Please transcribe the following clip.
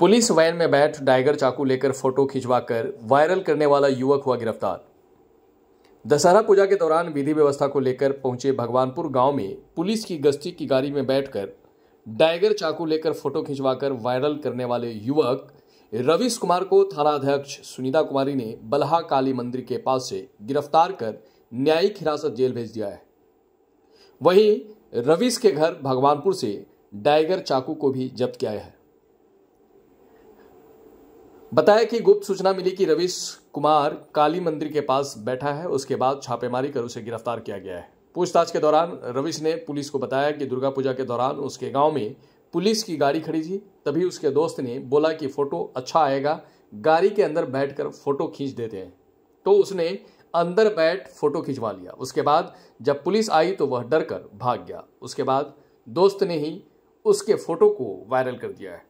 police van में बैठ डाइगर चाकू लेकर फोटो खिंचवाकर वायरल करने वाला युवक हुआ गिरफ्तार दशहरा पूजा के दौरान विधि व्यवस्था को लेकर पहुंचे भगवानपुर गांव में पुलिस की गश्ती की गाड़ी में बैठकर डाइगर चाकू लेकर फोटो खिंचवाकर वायरल करने वाले युवक रविश कुमार को थानाध्यक्ष सुनीता कुमारी ने बलहा काली मंदिर के पास से गिरफ्तार कर न्यायिक हिरासत जेल भेज दिया है वहीं रविश के घर भगवानपुर से डाइगर चाकू को भी जब्त किया है बताया कि गुप्त सूचना मिली कि रवीश कुमार काली मंदिर के पास बैठा है उसके बाद छापेमारी कर उसे गिरफ्तार किया गया है पूछताछ के दौरान रविश ने पुलिस को बताया कि दुर्गा पूजा के दौरान उसके गांव में पुलिस की गाड़ी खड़ी थी तभी उसके दोस्त ने बोला कि फ़ोटो अच्छा आएगा गाड़ी के अंदर बैठ फ़ोटो खींच देते हैं तो उसने अंदर बैठ फ़ोटो खिंचवा लिया उसके बाद जब पुलिस आई तो वह डर कर भाग गया उसके बाद दोस्त ने ही उसके फ़ोटो को वायरल कर दिया है